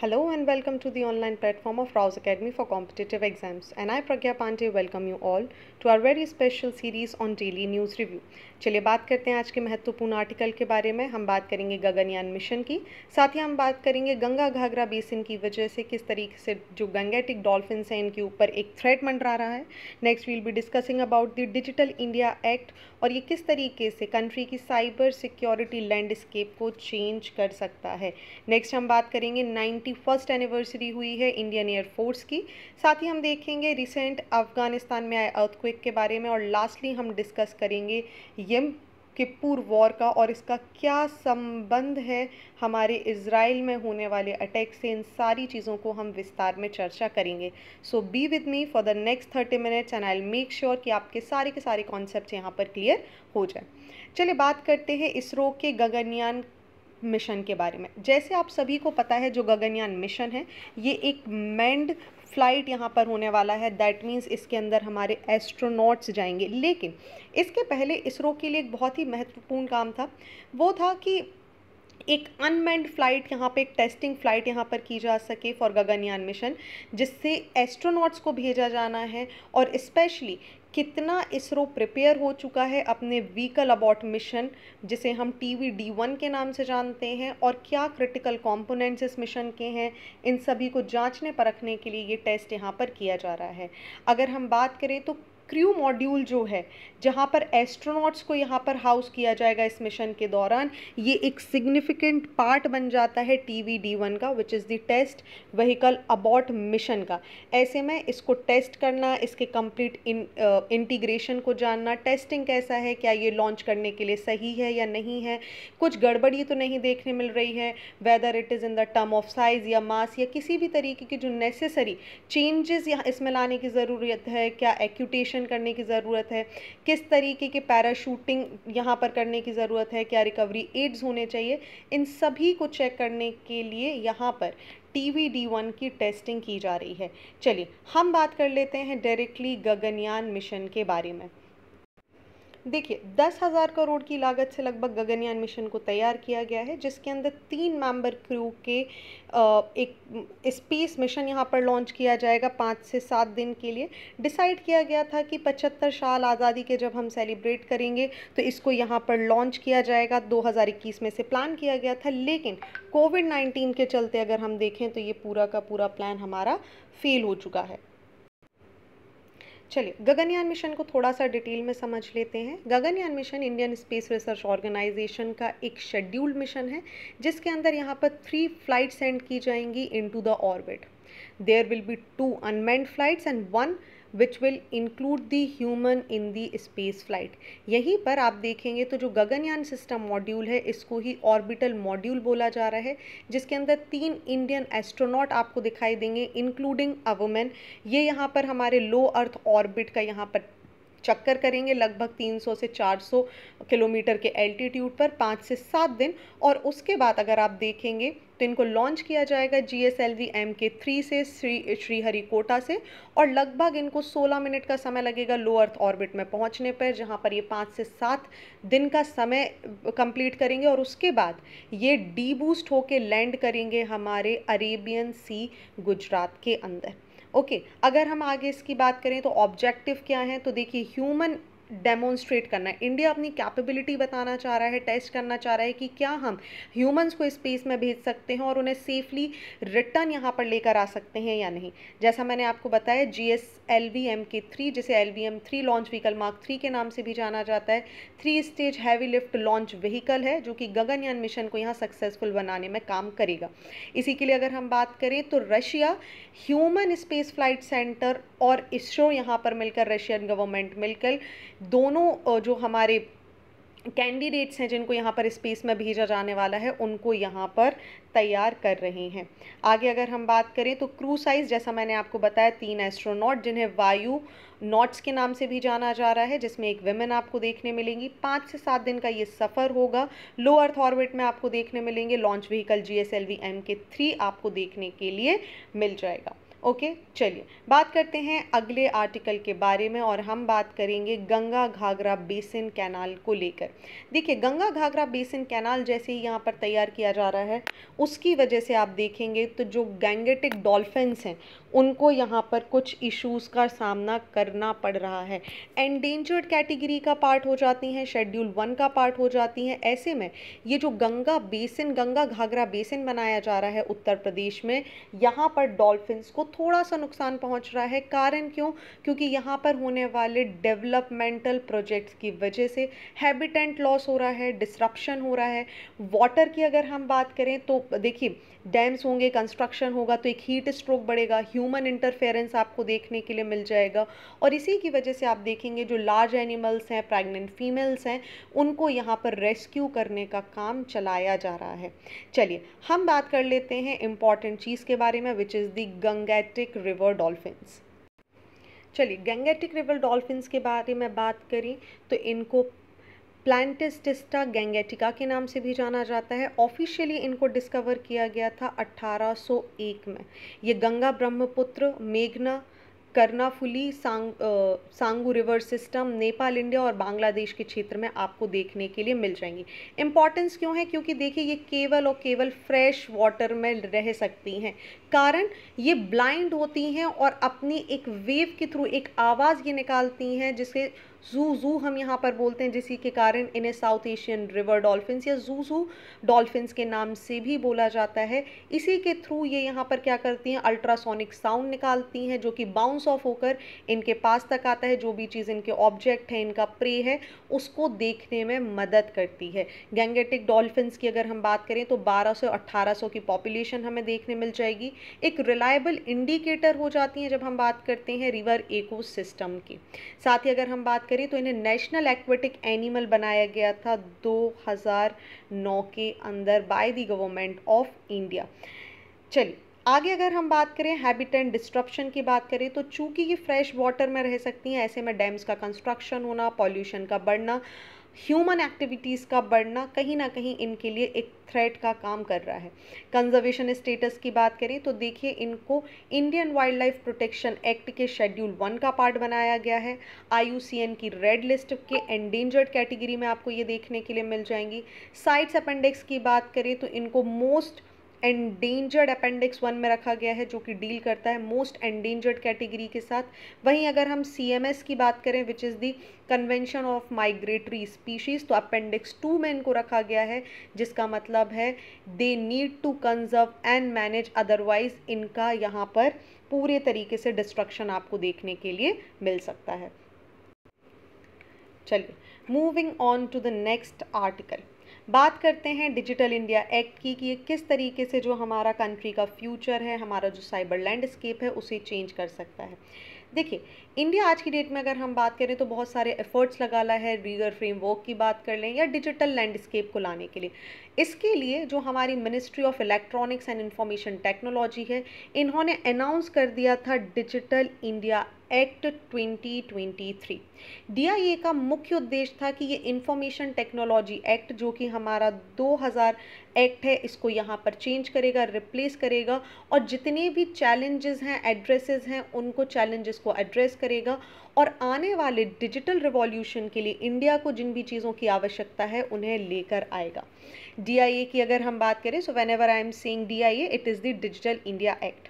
Hello and welcome to the online platform of Rouse Academy for competitive exams and I Pragya Pandey welcome you all to our very special series on daily news review. चलिए बात करते हैं आज के महत्वपूर्ण article के बारे में हम बात करेंगे गगनयान मिशन की साथ ही हम बात करेंगे गंगा घाघरा बेसिन की वजह से किस तरीके से जो गंगेटिक डॉल्फिन्स हैं इनके ऊपर एक थ्रेट मंडरा रहा है next will be discussing about the digital India act और ये किस तरीके से कंट्री की साइबर सिक्योरिटी लैंडस्केप को चेंज कर सकता है नेक्स्ट हम बात करेंगे नाइनटी एट्टी फर्स्ट एनिवर्सरी हुई है इंडियन एयरफोर्स की साथ ही हम देखेंगे रिसेंट अफगानिस्तान में आए अर्थक्विक के बारे में और लास्टली हम डिस्कस करेंगे यम के पूर्व वॉर का और इसका क्या संबंध है हमारे इसराइल में होने वाले अटैक से इन सारी चीज़ों को हम विस्तार में चर्चा करेंगे so be with me for the next thirty minutes and I make sure कि आपके सारे के सारे कॉन्सेप्ट यहाँ पर क्लियर हो जाए चलिए बात करते हैं इसरो के गगनयान मिशन के बारे में जैसे आप सभी को पता है जो गगनयान मिशन है ये एक मैंड फ्लाइट यहाँ पर होने वाला है दैट मीन्स इसके अंदर हमारे एस्ट्रोनॉट्स जाएंगे लेकिन इसके पहले इसरो के लिए एक बहुत ही महत्वपूर्ण काम था वो था कि एक अनमैंड फ्लाइट यहाँ पे एक टेस्टिंग फ्लाइट यहाँ पर की जा सके फॉर गगनयान मिशन जिससे एस्ट्रोनॉट्स को भेजा जाना है और इस्पेशली कितना इसरो प्रिपेयर हो चुका है अपने व्हीकल अबाउट मिशन जिसे हम टी वी डी वन के नाम से जानते हैं और क्या क्रिटिकल कंपोनेंट्स इस मिशन के हैं इन सभी को जांचने परखने के लिए ये टेस्ट यहाँ पर किया जा रहा है अगर हम बात करें तो क्रू मॉड्यूल जो है जहाँ पर एस्ट्रोनॉट्स को यहाँ पर हाउस किया जाएगा इस मिशन के दौरान ये एक सिग्निफिकेंट पार्ट बन जाता है टी वी डी वन का which is the test vehicle about mission का ऐसे में इसको टेस्ट करना इसके कंप्लीट इन इंटीग्रेशन को जानना टेस्टिंग कैसा है क्या ये लॉन्च करने के लिए सही है या नहीं है कुछ गड़बड़ी तो नहीं देखने मिल रही है whether it is in the term of size या मास या किसी भी तरीके की जो नेसेसरी चेंजेस यहाँ इसमें लाने की ज़रूरत है क्या एक्यूटेशन एक्शन करने की ज़रूरत है किस तरीके के पैराशूटिंग यहाँ पर करने की ज़रूरत है क्या रिकवरी एड्स होने चाहिए इन सभी को चेक करने के लिए यहाँ पर टी वी डी वन की टेस्टिंग की जा रही है चलिए हम बात कर लेते हैं डायरेक्टली गगनयान मिशन के बारे में देखिए दस हज़ार करोड़ की लागत से लगभग गगनयान मिशन को तैयार किया गया है जिसके अंदर तीन मेंबर क्रू के एक स्पेस मिशन यहाँ पर लॉन्च किया जाएगा पाँच से सात दिन के लिए डिसाइड किया गया था कि पचहत्तर साल आज़ादी के जब हम सेलिब्रेट करेंगे तो इसको यहाँ पर लॉन्च किया जाएगा 2021 में से प्लान किया गया था लेकिन कोविड 19 के चलते अगर हम देखें तो ये पूरा का पूरा प्लान हमारा फेल हो चुका है चलिए गगनयान मिशन को थोड़ा सा डिटेल में समझ लेते हैं Gaganyaan mission Indian space research organisation का एक शेड्यूल्ड मिशन है जिसके अंदर यहाँ पर थ्री फ्लाइट सेंड की जाएंगी into the orbit there will be two unmanned flights and one which will include the human in the space flight यहीं पर आप देखेंगे तो जो गगनयान सिस्टम मॉड्यूल है इसको ही ऑर्बिटल मॉड्यूल बोला जा रहा है जिसके अंदर तीन इंडियन एस्ट्रोनॉट आपको दिखाई देंगे इंक्लूडिंग अ वुमेन ये यहाँ पर हमारे लो अर्थ ऑर्बिट का यहाँ पर चक्कर करेंगे लगभग 300 से 400 किलोमीटर के एल्टीट्यूड पर पाँच से सात दिन और उसके बाद अगर आप देखेंगे तो इनको लॉन्च किया जाएगा G S L V M K three से श्री श्रीहरिकोटा से और लगभग इनको 16 मिनट का समय लगेगा लो अर्थ ऑर्बिट में पहुंचने पर जहां पर ये पाँच से सात दिन का समय कंप्लीट करेंगे और उसके बाद ये डी बूस्ट होके लैंड करेंगे हमारे अरेबियन सी गुजरात के अंदर ओके अगर हम आगे इसकी बात करें तो ऑब्जेक्टिव क्या है तो देखिए ह्यूमन डेमोन्स्ट्रेट करना है इंडिया अपनी कैपेबिलिटी बताना चाह रहा है टेस्ट करना चाह रहा है कि क्या हम ह्यूमंस को स्पेस में भेज सकते हैं और उन्हें सेफली रिटर्न यहाँ पर लेकर आ सकते हैं या नहीं जैसा मैंने आपको बताया G S L V M K three जिसे L V M three launch vehicle mark three के नाम से भी जाना जाता है three stage heavy lift launch vehicle है जो कि गगनयान मिशन को यहाँ सक्सेसफुल बनाने में काम करेगा इसी के लिए अगर हम बात करें तो Russia human space flight centre और इसरो यहाँ पर मिलकर रशियन गवर्नमेंट मिलकर दोनों जो हमारे कैंडिडेट्स हैं जिनको यहाँ पर स्पेस में भेजा जाने वाला है उनको यहाँ पर तैयार कर रहे हैं आगे अगर हम बात करें तो क्रू साइज जैसा मैंने आपको बताया तीन एस्ट्रोनॉट जिन्हें वायु नॉट्स के नाम से भी जाना जा रहा है जिसमें एक वेमेन आपको देखने मिलेंगी पाँच से सात दिन का ये सफ़र होगा लो अर्थ ऑर्बिट में आपको देखने मिलेंगे launch vehicle G S L V M K three आपको देखने के लिए मिल जाएगा ओके चलिए बात करते हैं अगले आर्टिकल के बारे में और हम बात करेंगे गंगा घाघरा बेसिन कैनाल को लेकर देखिए गंगा घाघरा बेसिन कैनाल जैसे ही यहाँ पर तैयार किया जा रहा है उसकी वजह से आप देखेंगे तो जो गैंगेटिक डॉल्फिन्स हैं उनको यहाँ पर कुछ इश्यूज़ का सामना करना पड़ रहा है एंडेंजर्ड कैटेगरी का पार्ट हो जाती हैं शेड्यूल वन का पार्ट हो जाती हैं ऐसे में ये जो गंगा बेसिन गंगा घाघरा बेसिन बनाया जा रहा है उत्तर प्रदेश में यहाँ पर डॉल्फिन्स को थोड़ा सा नुकसान पहुँच रहा है कारण क्यों क्योंकि यहाँ पर होने वाले डेवलपमेंटल प्रोजेक्ट्स की वजह से हैबिटेंट लॉस हो रहा है डिस्ट्रप्शन हो रहा है वाटर की अगर हम बात करें तो देखिए डैम्स होंगे कंस्ट्रक्शन होगा तो एक हीट स्ट्रोक बढ़ेगा ह्यूमन इंटरफेरेंस आपको देखने के लिए मिल जाएगा और इसी की वजह से आप देखेंगे जो लार्ज एनिमल्स हैं प्रेग्नेंट फीमेल्स हैं उनको यहाँ पर रेस्क्यू करने का काम चलाया जा रहा है चलिए हम बात कर लेते हैं इम्पॉर्टेंट चीज़ के बारे में which is the Gangetic river dolphins चलिए गंगेटिक रिवर डॉल्फिन्स के बारे में बात करें तो इनको प्लान्टिस्टिस्टा गैंगेटिका के नाम से भी जाना जाता है ऑफिशियली इनको डिस्कवर किया गया था 1801 में ये गंगा ब्रह्मपुत्र मेघना कर्नाफुली सांग आ, सांगू रिवर सिस्टम नेपाल इंडिया और बांग्लादेश के क्षेत्र में आपको देखने के लिए मिल जाएंगी इंपॉर्टेंस क्यों है क्योंकि देखिए ये केवल और केवल फ्रेश वाटर में रह सकती हैं कारण ये ब्लाइंड होती हैं और अपनी एक वेव के थ्रू एक आवाज़ ये निकालती हैं जिसके जू जू हम यहाँ पर बोलते हैं जिसी के कारण इन्हें साउथ एशियन रिवर डॉल्फिन्स या जू जू डॉल्फिन्स के नाम से भी बोला जाता है इसी के थ्रू ये यहाँ पर क्या करती हैं अल्ट्रासोनिक साउंड निकालती हैं जो कि बाउंस ऑफ होकर इनके पास तक आता है जो भी चीज़ इनके ऑब्जेक्ट है इनका प्रे है उसको देखने में मदद करती है गैंगेटिक डॉल्फिन्स की अगर हम बात करें तो बारह सौ अट्ठारह सौ की पॉपुलेशन हमें देखने मिल जाएगी एक रिलायबल इंडिकेटर हो जाती हैं जब हम बात करते हैं रिवर इको की साथ ही अगर हम बात करें तो इन्हें नेशनल एक्वेटिक एनिमल बनाया गया था 2009 के अंदर by the government of India चलिए आगे अगर हम बात करें हैबिटेंट डिस्ट्रप्शन की बात करें तो चूंकि ये फ्रेश वाटर में रह सकती हैं ऐसे में डैम्स का कंस्ट्रक्शन होना पॉल्यूशन का बढ़ना ह्यूमन एक्टिविटीज़ का बढ़ना कहीं ना कहीं इनके लिए एक थ्रेट का काम कर रहा है कंजर्वेशन स्टेटस की बात करें तो देखिए इनको Indian wild life protection act के शेड्यूल वन का पार्ट बनाया गया है आईयूसीएन की रेड लिस्ट के एंडेंजर्ड कैटेगरी में आपको ये देखने के लिए मिल जाएंगी साइट्स अपेंडिक्स की बात करें तो इनको मोस्ट एंडेंजर्ड अपेंडिक्स वन में रखा गया है जो कि डील करता है मोस्ट एंडेंजर्ड कैटेगरी के साथ वहीं अगर हम सीएमएस की बात करें which is the convention of migratory species तो अपेंडिक्स टू में इनको रखा गया है जिसका मतलब है they need to conserve and manage otherwise इनका यहाँ पर पूरे तरीके से डिस्ट्रक्शन आपको देखने के लिए मिल सकता है चलिए moving on to the next article बात करते हैं डिजिटल इंडिया एक्ट की कि ये किस तरीके से जो हमारा कंट्री का फ्यूचर है हमारा जो साइबर लैंडस्केप है उसे चेंज कर सकता है देखिए इंडिया आज की डेट में अगर हम बात करें तो बहुत सारे एफर्ट्स लगा ला है रीगर फ्रेमवर्क की बात कर लें या डिजिटल लैंडस्केप को लाने के लिए इसके लिए जो हमारी ministry of electronics and information technology है इन्होंने अनाउंस कर दिया था डिजिटल इंडिया एक्ट 2023 डीआईए का मुख्य उद्देश्य था कि ये इंफॉर्मेशन टेक्नोलॉजी एक्ट जो कि हमारा 2000 एक्ट है इसको यहाँ पर चेंज करेगा रिप्लेस करेगा और जितने भी चैलेंजेस हैं एड्रेसेस हैं उनको चैलेंजेस को एड्रेस कर करेगा और आने वाले डिजिटल रिवॉल्यूशन के लिए इंडिया को जिन भी चीज़ों की आवश्यकता है उन्हें लेकर आएगा डी की अगर हम बात करें so whenever I am seeing the it is the digital India act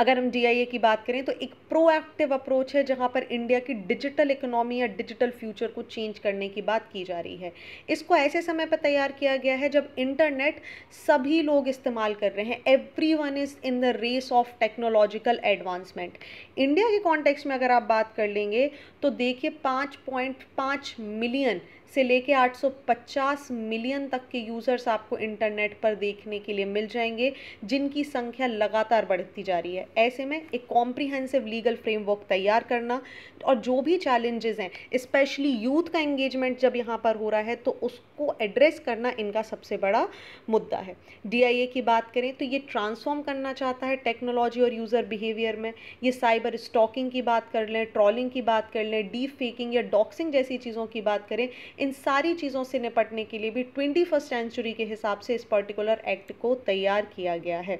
अगर हम डी की बात करें तो एक प्रोएक्टिव अप्रोच है जहाँ पर इंडिया की डिजिटल इकोनॉमी या डिजिटल फ्यूचर को चेंज करने की बात की जा रही है इसको ऐसे समय पर तैयार किया गया है जब इंटरनेट सभी लोग इस्तेमाल कर रहे हैं everyone is in the race of technological advancement India के कॉन्टेक्स्ट में अगर आप बात कर लेंगे तो देखिए पाँच मिलियन से लेके 850 मिलियन तक के यूज़र्स आपको इंटरनेट पर देखने के लिए मिल जाएंगे जिनकी संख्या लगातार बढ़ती जा रही है ऐसे में एक कॉम्प्रिहेंसिव लीगल फ्रेमवर्क तैयार करना और जो भी चैलेंजेस हैं स्पेशली यूथ का एंगेजमेंट जब यहाँ पर हो रहा है तो उसको एड्रेस करना इनका सबसे बड़ा मुद्दा है डी की बात करें तो ये ट्रांसफॉर्म करना चाहता है टेक्नोलॉजी और यूज़र बिहेवियर में ये साइबर स्टॉकिंग की बात कर लें ट्रॉलिंग की बात कर लें डीप फेकिंग या डॉक्सिंग जैसी चीज़ों की बात करें इन सारी चीज़ों से निपटने के लिए भी ट्वेंटी फर्स्ट सेंचुरी के हिसाब से इस पर्टिकुलर एक्ट को तैयार किया गया है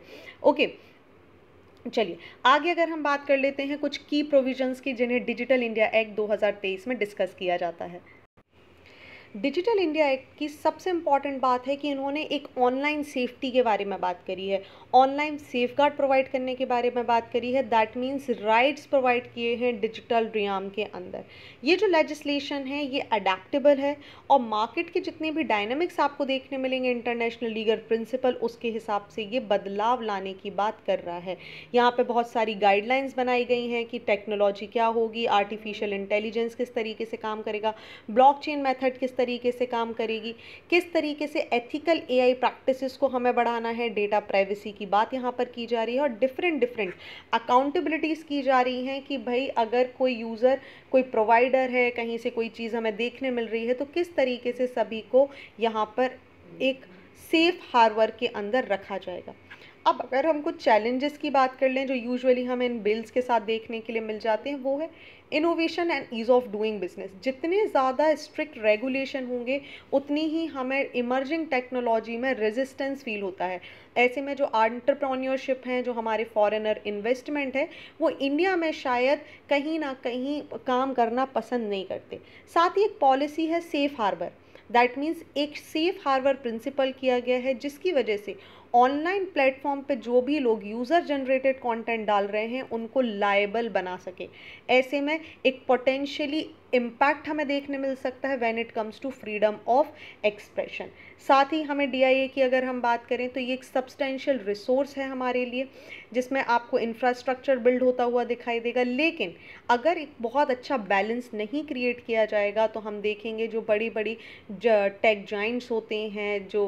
ओके चलिए आगे अगर हम बात कर लेते हैं कुछ की प्रोविजंस की जिन्हें डिजिटल इंडिया एक्ट 2023 में डिस्कस किया जाता है डिजिटल इंडिया एक्ट की सबसे इम्पॉर्टेंट बात है कि इन्होंने एक ऑनलाइन सेफ्टी के बारे में बात करी है ऑनलाइन सेफ प्रोवाइड करने के बारे में बात करी है दैट मीन्स राइट्स प्रोवाइड किए हैं डिजिटल रियाम के अंदर ये जो लेजिस्लेशन है ये अडेप्टेबल है और मार्केट के जितने भी डायनेमिक्स आपको देखने मिलेंगे इंटरनेशनल लीगल प्रिंसिपल उसके हिसाब से ये बदलाव लाने की बात कर रहा है यहाँ पे बहुत सारी गाइडलाइंस बनाई गई हैं कि टेक्नोलॉजी क्या होगी आर्टिफिशियल इंटेलिजेंस किस तरीके से काम करेगा ब्लॉक मेथड किस तरीके से काम करेगी किस तरीके से एथिकल एआई प्रैक्टिसेस को हमें बढ़ाना है डेटा प्राइवेसी की बात यहाँ पर की जा रही है और डिफरेंट डिफरेंट अकाउंटेबिलिटीज़ की जा रही हैं कि भाई अगर कोई यूज़र कोई प्रोवाइडर है कहीं से कोई चीज़ हमें देखने मिल रही है तो किस तरीके से सभी को यहाँ पर एक सेफ हार्वर के अंदर रखा जाएगा अब अगर हम कुछ चैलेंजेस की बात कर लें जो यूजुअली हमें इन बिल्स के साथ देखने के लिए मिल जाते हैं वो है innovation and ease of doing business जितने ज़्यादा स्ट्रिक्ट रेगुलेशन होंगे उतनी ही हमें इमर्जिंग टेक्नोलॉजी में रेजिस्टेंस फील होता है ऐसे में जो आंट्रप्रॉन्योरशिप हैं जो हमारे फॉरेनर इन्वेस्टमेंट है वो इंडिया में शायद कहीं ना कहीं काम करना पसंद नहीं करते साथ ही एक पॉलिसी है सेफ़ हार्बर दैट मीन्स एक सेफ़ हार्बर प्रिंसिपल किया गया है जिसकी वजह से ऑनलाइन प्लेटफॉर्म पे जो भी लोग यूज़र जनरेटेड कंटेंट डाल रहे हैं उनको लाइबल बना सके ऐसे में एक पोटेंशियली इम्पैक्ट हमें देखने मिल सकता है when it comes to freedom of expression साथ ही हमें डी की अगर हम बात करें तो ये एक सब्सटेंशियल रिसोर्स है हमारे लिए जिसमें आपको इंफ्रास्ट्रक्चर बिल्ड होता हुआ दिखाई देगा लेकिन अगर एक बहुत अच्छा बैलेंस नहीं क्रिएट किया जाएगा तो हम देखेंगे जो बड़ी बड़ी टेक जॉइंट्स होते हैं जो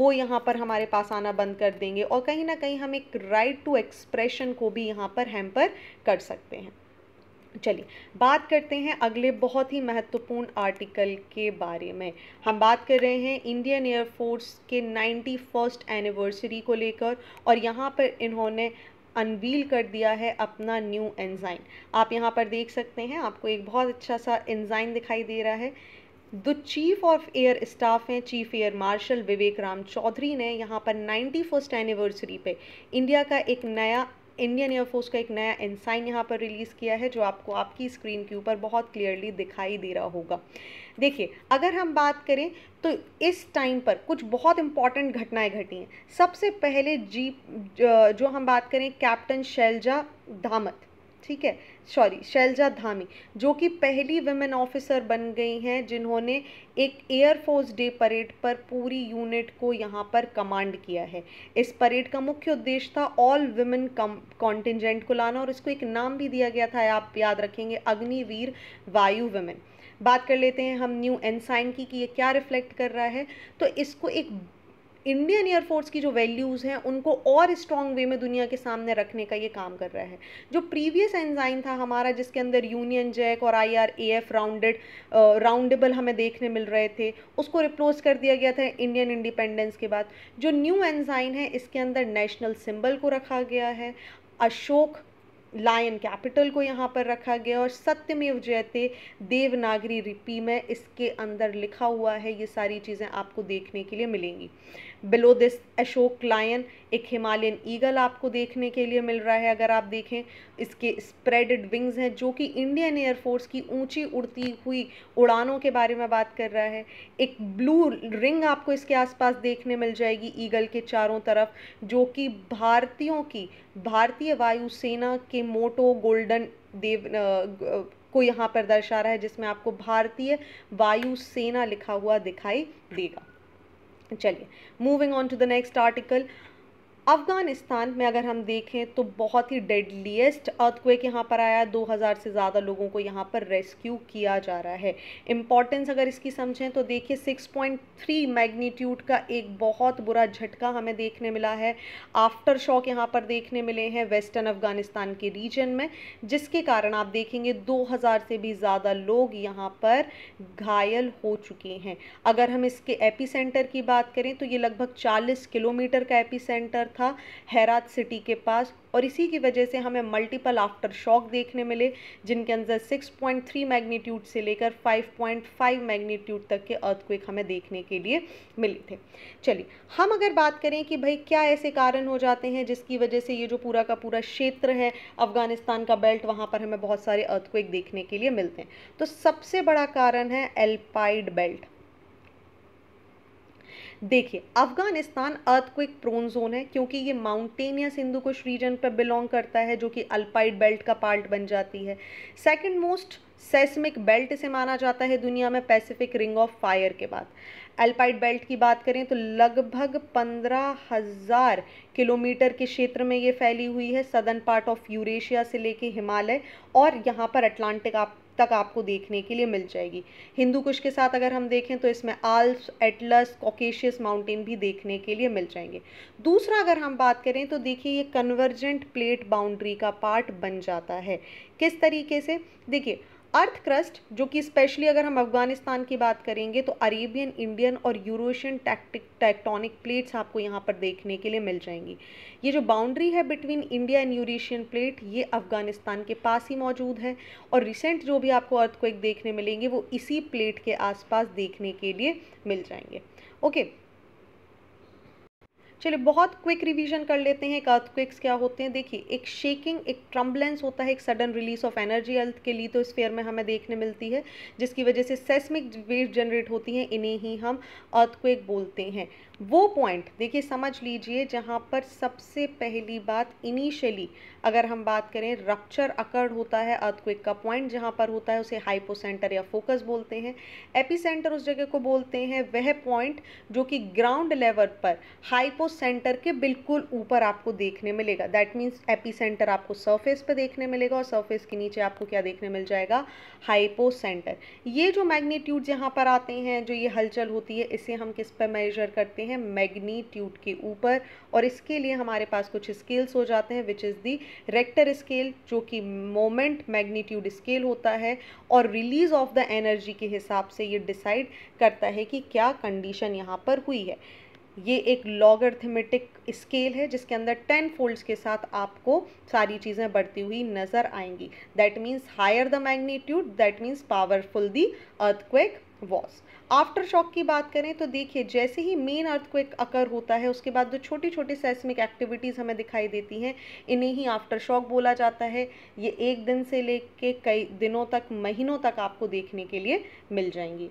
वो यहाँ पर हमारे पास आना बंद कर देंगे और कहीं ना कहीं हम एक राइट टू एक्सप्रेशन को भी यहाँ पर हैम्पर कर सकते हैं चलिए बात करते हैं अगले बहुत ही महत्वपूर्ण आर्टिकल के बारे में हम बात कर रहे हैं इंडियन एयरफोर्स के नाइन्टी फर्स्ट एनिवर्सरी को लेकर और यहाँ पर इन्होंने अनवील कर दिया है अपना न्यू एंजाइम आप यहाँ पर देख सकते हैं आपको एक बहुत अच्छा सा एंजाइम दिखाई दे रहा है दो चीफ ऑफ एयर स्टाफ हैं chief air marshal Vivek Ram Chaudhari ने यहाँ पर नाइन्टी फर्स्ट एनिवर्सरी पे इंडिया का एक नया इंडियन एयरफोर्स का एक नया इंसाइन यहाँ पर रिलीज़ किया है जो आपको आपकी स्क्रीन के ऊपर बहुत क्लियरली दिखाई दे रहा होगा देखिए अगर हम बात करें तो इस टाइम पर कुछ बहुत इंपॉर्टेंट घटनाएं घटी हैं सबसे पहले जीप जो हम बात करें कैप्टन शैलजा धामत ठीक है सॉरी शैलजा धामी जो कि पहली वुमेन ऑफिसर बन गई हैं जिन्होंने एक एयरफोर्स डे परेड पर पूरी यूनिट को यहाँ पर कमांड किया है इस परेड का मुख्य उद्देश्य था ऑल वुमेन कॉन्टिजेंट को लाना और इसको एक नाम भी दिया गया था आप याद रखेंगे अग्निवीर वायु वुमेन बात कर लेते हैं हम न्यू एनसाइन की कि ये क्या रिफ्लेक्ट कर रहा है तो इसको एक इंडियन एयरफोर्स की जो वैल्यूज़ हैं उनको और स्ट्रॉन्ग वे में दुनिया के सामने रखने का ये काम कर रहा है जो प्रीवियस एंजाइन था हमारा जिसके अंदर यूनियन जैक और I R A F rounded roundel हमें देखने मिल रहे थे उसको रिप्लोज कर दिया गया था इंडियन इंडिपेंडेंस के बाद जो न्यू एंजाइन है इसके अंदर नेशनल सिम्बल को रखा गया है अशोक लायन कैपिटल को यहाँ पर रखा गया और सत्यमेव जयते देवनागरी रिपी में इसके अंदर लिखा हुआ है ये सारी चीज़ें आपको देखने के लिए मिलेंगी बिलो दिस अशोक लायन एक हिमालयन ईगल आपको देखने के लिए मिल रहा है अगर आप देखें इसके स्प्रेडेड विंग्स हैं जो कि इंडियन एयरफोर्स की ऊंची उड़ती हुई उड़ानों के बारे में बात कर रहा है एक ब्लू रिंग आपको इसके आसपास देखने मिल जाएगी ईगल के चारों तरफ जो कि भारतीयों की भारतीय वायुसेना के मोटो गोल्डन देव को यहाँ पर दर्शा रहा है जिसमें आपको भारतीय वायुसेना लिखा हुआ दिखाई देगा चलिए moving on to the next article Afghanistan में अगर हम देखें तो बहुत ही डेडलीस्ट अर्थक्वेक यहाँ पर आया 2000 से ज़्यादा लोगों को यहाँ पर रेस्क्यू किया जा रहा है इम्पॉर्टेंस अगर इसकी समझें तो देखिए 6.3 मैग्नीट्यूड का एक बहुत बुरा झटका हमें देखने मिला है आफ्टर शॉक यहाँ पर देखने मिले हैं वेस्टर्न अफ़गानिस्तान के रीजन में जिसके कारण आप देखेंगे दो से भी ज़्यादा लोग यहाँ पर घायल हो चुके हैं अगर हम इसके एपी की बात करें तो ये लगभग चालीस किलोमीटर का एपी था हैरात सिटी के पास और इसी की वजह से हमें मल्टीपल आफ्टर शॉक देखने मिले जिनके अंदर 6.3 मैग्नीट्यूड से लेकर 5.5 मैग्नीट्यूड तक के अर्थक्वेक हमें देखने के लिए मिले थे चलिए हम अगर बात करें कि भाई क्या ऐसे कारण हो जाते हैं जिसकी वजह से ये जो पूरा का पूरा क्षेत्र है अफगानिस्तान का बेल्ट वहाँ पर हमें बहुत सारे अर्थक्वेक देखने के लिए मिलते हैं तो सबसे बड़ा कारण है एल्पाइड बेल्ट देखिए अफगानिस्तान अर्थ को एक प्रोन जोन है क्योंकि ये माउंटेनियस हिंदू कुश रीजन पर बिलोंग करता है जो कि अल्पाइड बेल्ट का पार्ट बन जाती है सेकेंड मोस्ट सेस्मिक बेल्ट से माना जाता है दुनिया में पैसिफिक रिंग ऑफ फायर के बाद अल्पाइड बेल्ट की बात करें तो लगभग पंद्रह हज़ार किलोमीटर के क्षेत्र में ये फैली हुई है सदर्न पार्ट ऑफ यूरेशिया से लेके हिमालय और यहाँ पर अटलांटिक आप तक आपको देखने के लिए मिल जाएगी हिंदू कुश के साथ अगर हम देखें तो इसमें आल्स एटलस कॉकेशियस माउंटेन भी देखने के लिए मिल जाएंगे दूसरा अगर हम बात करें तो देखिए ये कन्वर्जेंट प्लेट बाउंड्री का पार्ट बन जाता है किस तरीके से देखिए अर्थ क्रस्ट जो कि स्पेशली अगर हम अफगानिस्तान की बात करेंगे तो अरेबियन इंडियन और यूरोशियन टैक्टिक टैक्टोनिक प्लेट्स आपको यहाँ पर देखने के लिए मिल जाएंगी ये जो बाउंड्री है between India and Eurasian plate ये अफगानिस्तान के पास ही मौजूद है और रिसेंट जो भी आपको अर्थ को एक देखने मिलेंगे वो इसी प्लेट के आसपास देखने के लिए मिल जाएंगे ओके okay, चलिए बहुत क्विक रिवीजन कर लेते हैं एक अर्थक्विक्स क्या होते हैं देखिए एक शेकिंग एक ट्रम्बलेंस होता है एक sudden release of energy earth के लिए तो इस फेयर में हमें देखने मिलती है जिसकी वजह से सेस्मिक वेव जनरेट होती हैं इन्हें ही हम अर्थक्विक बोलते हैं वो पॉइंट देखिए समझ लीजिए जहाँ पर सबसे पहली बात इनिशियली अगर हम बात करें रक्चर अकर्ड होता है अर्थक्वेक का पॉइंट जहाँ पर होता है उसे हाइपोसेंटर या फोकस बोलते हैं एपिसेंटर उस जगह को बोलते हैं वह पॉइंट जो कि ग्राउंड लेवल पर हाइपोसेंटर के बिल्कुल ऊपर आपको देखने मिलेगा दैट मीन्स एपिसेंटर आपको सरफेस पर देखने मिलेगा और सरफेस के नीचे आपको क्या देखने मिल जाएगा हाइपोसेंटर ये जो मैग्नीट्यूड यहाँ पर आते हैं जो ये हलचल होती है इसे हम किस पर मेजर करते हैं हैं मैग्नीट्यूड के ऊपर और इसके लिए हमारे पास कुछ स्केल्स हो जाते हैं which is the Richter scale जो कि मोमेंट मैग्नीट्यूड स्केल होता है और रिलीज ऑफ द एनर्जी के हिसाब से ये डिसाइड करता है कि क्या कंडीशन यहाँ पर हुई है ये एक लॉगर्थमेटिक स्केल है जिसके अंदर टेन फोल्ड्स के साथ आपको सारी चीज़ें बढ़ती हुई नज़र आएंगी that means higher the magnitude that means powerful the earthquake was aftershock की बात करें तो देखिए जैसे ही मेन अर्थ एक अकर होता है उसके बाद जो छोटी छोटी सेस्मिक एक्टिविटीज़ हमें दिखाई देती हैं इन्हें ही आफ्टर शॉक बोला जाता है ये एक दिन से ले के कई दिनों तक महीनों तक आपको देखने के लिए मिल जाएंगी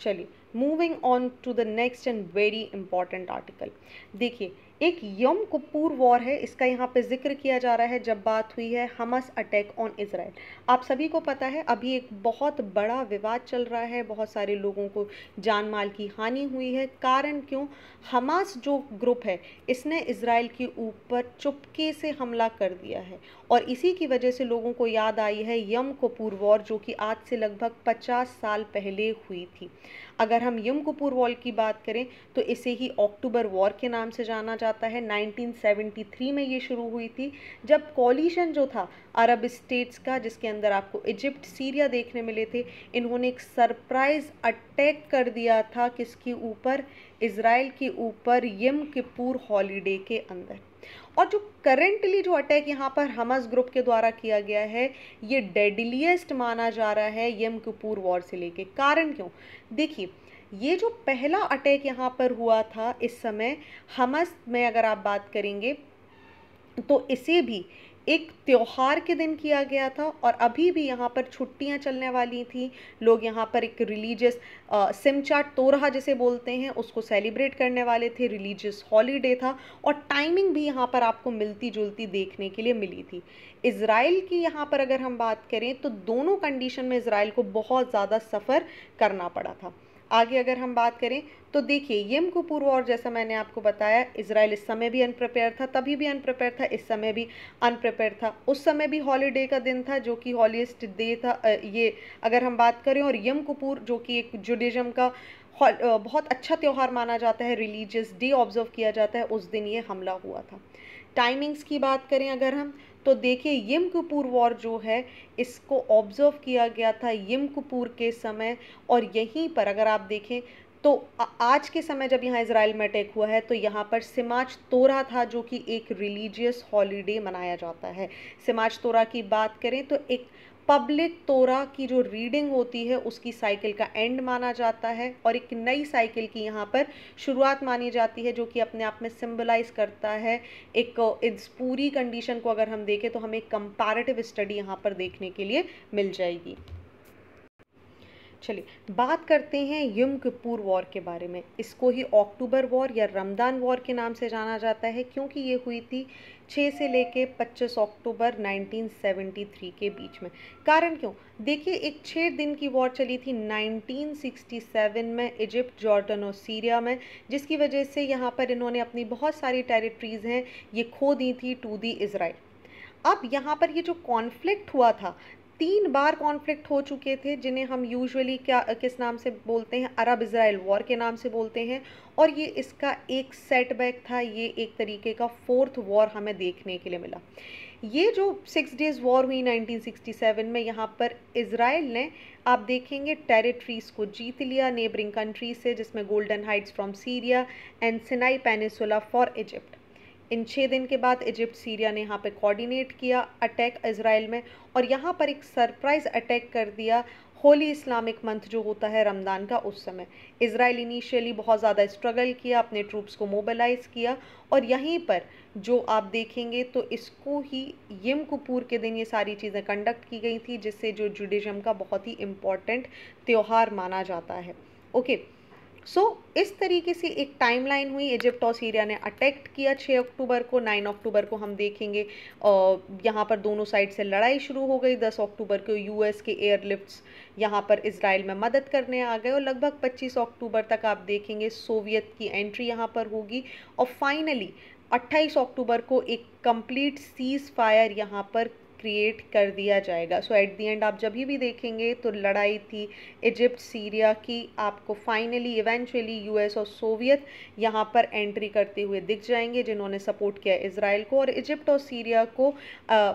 चलिए moving on to the next and very important article देखिए एक यम कपूर वॉर है इसका यहाँ पे जिक्र किया जा रहा है जब बात हुई है हमस अटैक ऑन इसराइल आप सभी को पता है अभी एक बहुत बड़ा विवाद चल रहा है बहुत सारे लोगों को जान माल की हानि हुई है कारण क्यों हमास जो ग्रुप है इसने इसराइल के ऊपर चुपके से हमला कर दिया है और इसी की वजह से लोगों को याद आई है यम कपूर वॉर जो कि आज से लगभग पचास साल पहले हुई थी अगर हम यम कपूर वॉर की बात करें तो इसे ही अक्टूबर वॉर के नाम से जाना जा जाता है 1973 में ये शुरू हुई थी जब कॉलिशन जो था अरब स्टेट्स का जिसके अंदर आपको इजिप्ट सीरिया देखने मिले थे इन्होंने एक सरप्राइज़ अटैक कर दिया था किसके ऊपर इसराइल के ऊपर यम किपूर हॉलीडे के अंदर और जो करेंटली जो अटैक यहाँ पर हमस ग्रुप के द्वारा किया गया है ये डेडलीस्ट माना जा रहा है यम किपूर वॉर से लेके कारण क्यों देखिए ये जो पहला अटैक यहाँ पर हुआ था इस समय हमस में अगर आप बात करेंगे तो इसे भी एक त्यौहार के दिन किया गया था और अभी भी यहाँ पर छुट्टियाँ चलने वाली थी लोग यहाँ पर एक रिलीजियस सिमचा तोरहा जिसे बोलते हैं उसको सेलिब्रेट करने वाले थे रिलीजियस हॉलीडे था और टाइमिंग भी यहाँ पर आपको मिलती जुलती देखने के लिए मिली थी इसराइल की यहाँ पर अगर हम बात करें तो दोनों कंडीशन में इसराइल को बहुत ज़्यादा सफ़र करना पड़ा था आगे अगर हम बात करें तो देखिए यम को पूर्व और जैसा मैंने आपको बताया इसराइल इस समय भी अनप्रपेयर था तभी भी अनप्रपेयर था इस समय भी अनप्रपेयर था उस समय भी हॉलीडे का दिन था जो कि हॉलीस्ट डे था ये अगर हम बात करें और यम कपूर जो कि एक जुडिज़म का बहुत अच्छा त्यौहार माना जाता है रिलीजियस डे ऑब्जर्व किया जाता है उस दिन ये हमला हुआ था टाइमिंग्स की बात करें अगर हम तो देखिए यम कपूर वॉर जो है इसको ऑब्ज़र्व किया गया था यम कपूर के समय और यहीं पर अगर आप देखें तो आज के समय जब यहाँ इसराइल में अटैक हुआ है तो यहाँ पर सिमाच तोरा था जो कि एक रिलीजियस हॉलीडे मनाया जाता है सिमाच तोरा की बात करें तो एक पब्लिक तोरा की जो रीडिंग होती है उसकी साइकिल का एंड माना जाता है और एक नई साइकिल की यहाँ पर शुरुआत मानी जाती है जो कि अपने आप में सिम्बलाइज करता है एक इस पूरी कंडीशन को अगर हम देखें तो हमें कंपैरेटिव स्टडी यहाँ पर देखने के लिए मिल जाएगी चलिए बात करते हैं यम कपूर वॉर के बारे में इसको ही अक्टूबर वॉर या रमदान वॉर के नाम से जाना जाता है क्योंकि ये हुई थी 6 से लेके 25 अक्टूबर 1973 के बीच में कारण क्यों देखिए एक छः दिन की वॉर चली थी 1967 में इजिप्ट जॉर्डन और सीरिया में जिसकी वजह से यहाँ पर इन्होंने अपनी बहुत सारी टेरिटरीज़ हैं ये खो दी थी टू दी इसराइल अब यहाँ पर ये जो कॉन्फ्लिक्ट हुआ था तीन बार कॉन्फ्लिक्ट हो चुके थे जिन्हें हम यूजुअली क्या किस नाम से बोलते हैं अरब इसराइल वॉर के नाम से बोलते हैं और ये इसका एक सेटबैक था ये एक तरीके का फोर्थ वॉर हमें देखने के लिए मिला ये जो सिक्स डेज़ वॉर हुई 1967 में यहाँ पर इसराइल ने आप देखेंगे टेरिटरीज़ को जीत लिया नेबरिंग कंट्रीज से जिसमें golden heights from Syria and Sinai peninsula for Egypt इन छः दिन के बाद इजिप्ट सीरिया ने यहाँ पे कोऑर्डिनेट किया अटैक इसराइल में और यहाँ पर एक सरप्राइज़ अटैक कर दिया होली इस्लामिक मंथ जो होता है रमज़ान का उस समय इसराइल इनिशियली बहुत ज़्यादा स्ट्रगल किया अपने ट्रूप्स को मोबालाइज़ किया और यहीं पर जो आप देखेंगे तो इसको ही यम कपूर के दिन ये सारी चीज़ें कंडक्ट की गई थी जिससे जो जुडिज़म का बहुत ही इम्पॉर्टेंट त्यौहार माना जाता है ओके okay. सो so, इस तरीके से एक टाइमलाइन हुई इजिप्ट और सीरिया ने अटैक्ट किया 6 अक्टूबर को 9 अक्टूबर को हम देखेंगे यहाँ पर दोनों साइड से लड़ाई शुरू हो गई 10 अक्टूबर को यूएस के एयरलिफ्ट्स यहाँ पर इसराइल में मदद करने आ गए और लगभग 25 अक्टूबर तक आप देखेंगे सोवियत की एंट्री यहाँ पर होगी और फाइनली 28 अक्टूबर को एक कंप्लीट सीज फायर यहाँ पर क्रिएट कर दिया जाएगा सो एट दी एंड आप जब भी देखेंगे तो लड़ाई थी इजिप्ट सीरिया की आपको फाइनली इवेंचुअली यूएस और सोवियत यहाँ पर एंट्री करते हुए दिख जाएंगे जिन्होंने सपोर्ट किया इसराइल को और इजिप्ट और सीरिया को आ,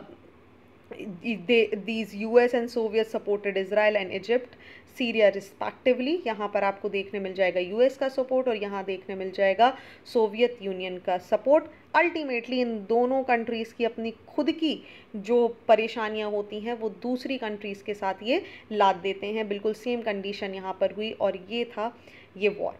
these U S and Soviet supported Israel and Egypt Syria respectively यहाँ पर आपको देखने मिल जाएगा यूएस का सपोर्ट और यहाँ देखने मिल जाएगा सोवियत यूनियन का सपोर्ट अल्टीमेटली इन दोनों कंट्रीज़ की अपनी खुद की जो परेशानियाँ होती हैं वो दूसरी कंट्रीज़ के साथ ये लाद देते हैं बिल्कुल सेम कंडीशन यहाँ पर हुई और ये था ये वॉर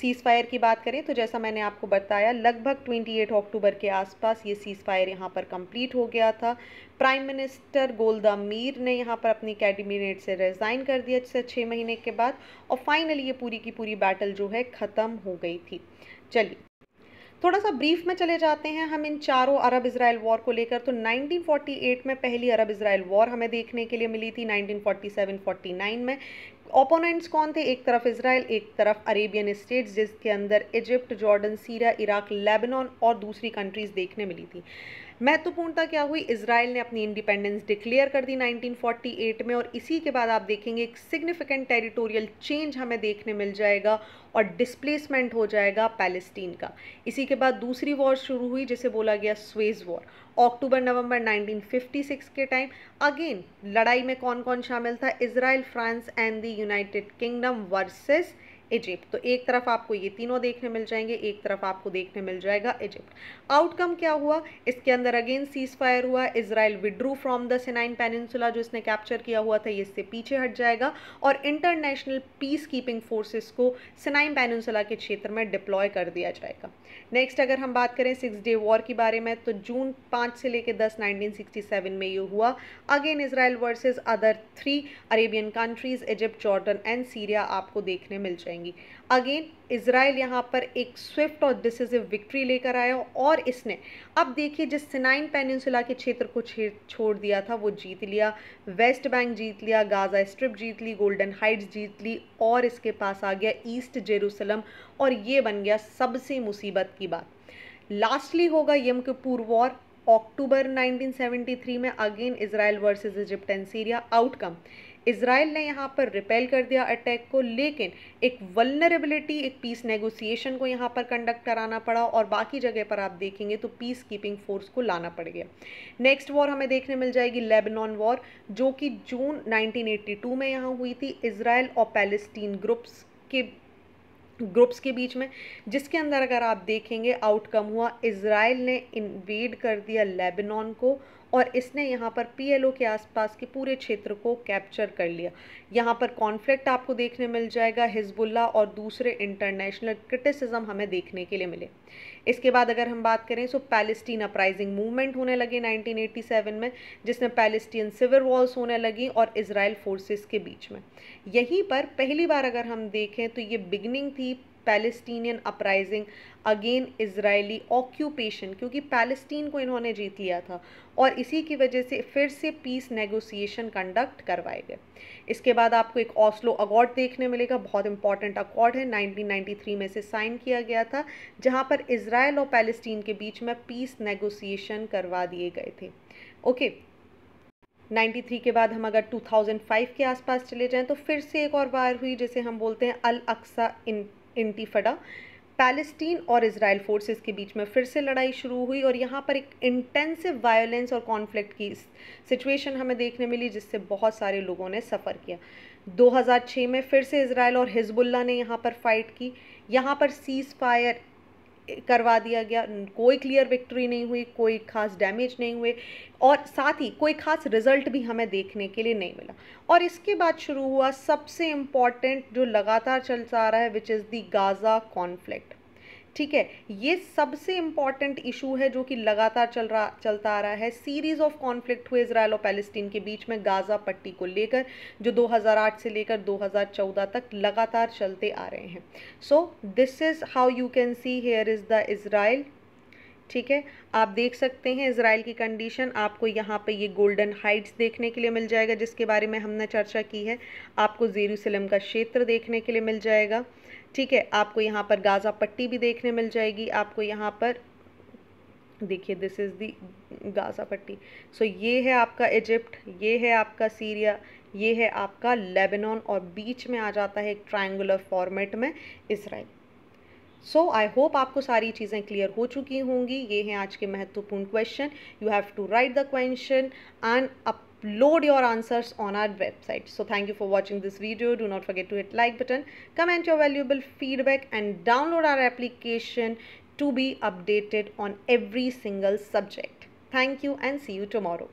सीज़ फायर की बात करें तो जैसा मैंने आपको बताया लगभग 28 अक्टूबर के आसपास ये सीज़ फायर यहाँ पर कंप्लीट हो गया था प्राइम मिनिस्टर गोलदा मीर ने यहाँ पर अपनी कैबिनेट से रिज़ाइन कर दिया जिससे छः महीने के बाद और फाइनली ये पूरी की पूरी बैटल जो है ख़त्म हो गई थी चलिए थोड़ा सा ब्रीफ में चले जाते हैं हम इन चारों अरब इसराइल वॉर को लेकर तो 1948 में पहली अरब इसराइल वॉर हमें देखने के लिए मिली थी 1947-49 में ओपोनेंट्स कौन थे एक तरफ इसराइल एक तरफ अरेबियन स्टेट्स जिसके अंदर Egypt Jordan Syria Iraq Lebanon और दूसरी कंट्रीज़ देखने मिली थी महत्वपूर्णता क्या हुई इसराइल ने अपनी इंडिपेंडेंस डिक्लेयर कर दी 1948 में और इसी के बाद आप देखेंगे एक सिग्निफिकेंट टेरिटोरियल चेंज हमें देखने मिल जाएगा और डिस्प्लेसमेंट हो जाएगा पैलेस्टीन का इसी के बाद दूसरी वॉर शुरू हुई जिसे बोला गया स्वेज वॉर अक्टूबर नवंबर 1956 के टाइम अगेन लड़ाई में कौन कौन शामिल था Israel France and the United Kingdom versus Egypt तो एक तरफ आपको ये तीनों देखने मिल जाएंगे एक तरफ आपको देखने मिल जाएगा इजिप्ट आउटकम क्या हुआ इसके अंदर अगेन सीज फायर हुआ Israel withdrew from the Sinai peninsula जो इसने कैप्चर किया हुआ था इससे पीछे हट जाएगा और इंटरनेशनल पीस कीपिंग फोर्सेस को सिनाइन पेनिनसुला के क्षेत्र में डिप्लॉय कर दिया जाएगा नेक्स्ट अगर हम बात करें सिक्स डे वॉर के बारे में तो जून पाँच से लेकर दस नाइनटीन में ये हुआ again Israel versus other three Arabian countries Egypt Jordan and Syria आपको देखने मिल जाएंगे जाएंगी अगेन इसराइल यहाँ पर एक स्विफ्ट और डिसिजिव विक्ट्री लेकर आया और इसने अब देखिए जिस सिनाइन पेनिनसुला के क्षेत्र को छोड़ दिया था वो जीत लिया वेस्ट बैंक जीत लिया गाज़ा स्ट्रिप जीत ली गोल्डन हाइट्स जीत ली और इसके पास आ गया ईस्ट जेरूसलम और ये बन गया सबसे मुसीबत की बात लास्टली होगा यम कपूर वॉर अक्टूबर 1973 में again Israel versus Egypt and Syria outcome Israel ने यहाँ पर रिपेल कर दिया अटैक को लेकिन एक वलनरेबिलिटी एक पीस नेगोसिएशन को यहाँ पर कंडक्ट कराना पड़ा और बाकी जगह पर आप देखेंगे तो पीस कीपिंग फोर्स को लाना पड़ गया नेक्स्ट वॉर हमें देखने मिल जाएगी लेबनान वॉर जो कि जून 1982 में यहाँ हुई थी इसराइल और पैलेस्टीन ग्रुप्स के ग्रुप्स के बीच में जिसके अंदर अगर आप देखेंगे आउटकम हुआ इसराइल ने इन्वेड कर दिया लेबनान को और इसने यहाँ पर पीएलओ के आसपास के पूरे क्षेत्र को कैप्चर कर लिया यहाँ पर कॉन्फ्लिक्ट आपको देखने मिल जाएगा हिजबुल्ला और दूसरे इंटरनेशनल क्रिटिसिज्म हमें देखने के लिए मिले इसके बाद अगर हम बात करें सो पैलेस्टीन अपराइजिंग मूवमेंट होने लगे 1987 में जिसमें पैलेस्टीन सिविल वॉर्स होने लगी और इसराइल फोर्सेस के बीच में यहीं पर पहली बार अगर हम देखें तो ये बिगनिंग थी Palestinian uprising again Israeli occupation क्योंकि पैलेस्टीन को इन्होंने जीत लिया था और इसी की वजह से फिर से पीस नेगोसिएशन कंडक्ट करवाए गए इसके बाद आपको एक ऑस्लो अवार्ड देखने मिलेगा बहुत इंपॉर्टेंट अवार्ड है 1993 में से साइन किया गया था जहां पर इसराइल और पैलेस्टीन के बीच में पीस नेगोसिएशन करवा दिए गए थे ओके 93 के बाद हम अगर 2005 के आसपास चले जाएं तो फिर से एक और वार हुई जिसे हम बोलते हैं अल अक्सा इंटीफडा पैलेस्टीन और इसराइल फोर्सेस के बीच में फिर से लड़ाई शुरू हुई और यहाँ पर एक इंटेंसिव वायलेंस और कॉन्फ्लिक्ट की सिचुएशन हमें देखने मिली जिससे बहुत सारे लोगों ने सफ़र किया 2006 में फिर से इसराइल और हिजबुल्ला ने यहाँ पर फाइट की यहाँ पर सीज़ फायर करवा दिया गया कोई क्लियर विक्ट्री नहीं हुई कोई खास डैमेज नहीं हुए और साथ ही कोई खास रिजल्ट भी हमें देखने के लिए नहीं मिला और इसके बाद शुरू हुआ सबसे इम्पॉर्टेंट जो लगातार चलता आ रहा है which is the Gaza conflict ठीक है ये सबसे इम्पॉर्टेंट इशू है जो कि लगातार चल रहा चलता आ रहा है सीरीज़ ऑफ कॉन्फ्लिक्ट हुए इसराइल और पैलेस्टीन के बीच में गाज़ा पट्टी को लेकर जो 2008 से लेकर 2014 तक लगातार चलते आ रहे हैं so this is how you can see here is the Israel ठीक है आप देख सकते हैं इसराइल की कंडीशन आपको यहाँ पे ये गोल्डन हाइट्स देखने के लिए मिल जाएगा जिसके बारे में हमने चर्चा की है आपको जेरूसलम का क्षेत्र देखने के लिए मिल जाएगा ठीक है आपको यहाँ पर गाज़ा पट्टी भी देखने मिल जाएगी आपको यहाँ पर देखिए दिस इज़ दी गाज़ा पट्टी सो so, ये है आपका इजिप्ट ये है आपका सीरिया ये है आपका लेबनान और बीच में आ जाता है एक ट्राइंगुलर फॉर्मेट में इसराइल सो आई होप आपको सारी चीज़ें क्लियर हो चुकी होंगी ये हैं आज के महत्वपूर्ण question you have to write the question and up upload your answers on our website. So thank you for watching this video. Do not forget to hit like button, comment your valuable feedback and download our application to be updated on every single subject. Thank you and see you tomorrow.